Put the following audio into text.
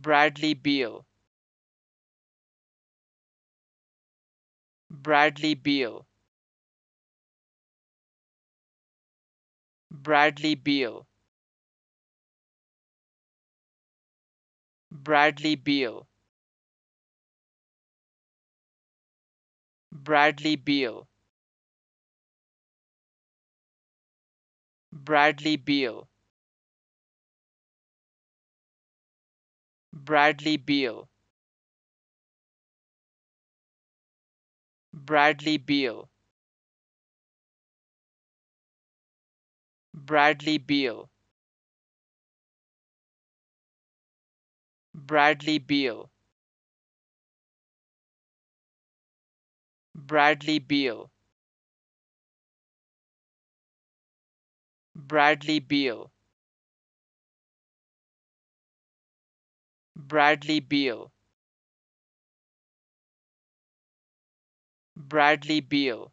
Bradley Beal. Bradley Beal. Bradley Beal. Bradley Beal. Bradley Beal. Bradley Beal. Bradley Beal Bradley Beal Bradley Beal Bradley Beal Bradley Beal Bradley Beal Bradley Beal. Bradley Beal.